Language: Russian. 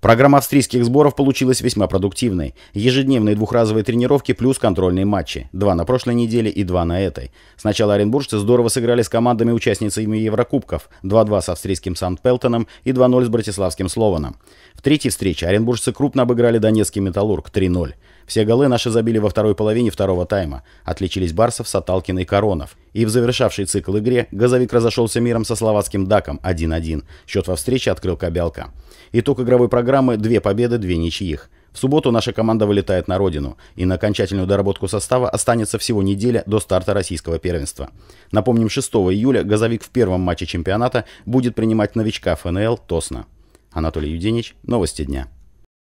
Программа австрийских сборов получилась весьма продуктивной. Ежедневные двухразовые тренировки плюс контрольные матчи. Два на прошлой неделе и два на этой. Сначала оренбуржцы здорово сыграли с командами-участницами Еврокубков. 2-2 с австрийским Санкт-Пелтоном и 2-0 с братиславским Слованом. В третьей встрече оренбуржцы крупно обыграли донецкий «Металлург» 3-0. Все голы наши забили во второй половине второго тайма. Отличились Барсов, Саталкин и Коронов. И в завершавшей цикл игре газовик разошелся миром со словацким Даком 1-1. Счет во встрече открыл Кобялка. Итог игровой программы – две победы, две ничьих. В субботу наша команда вылетает на родину, и на окончательную доработку состава останется всего неделя до старта российского первенства. Напомним, 6 июля «Газовик» в первом матче чемпионата будет принимать новичка ФНЛ Тосна. Анатолий Юденич, Новости дня.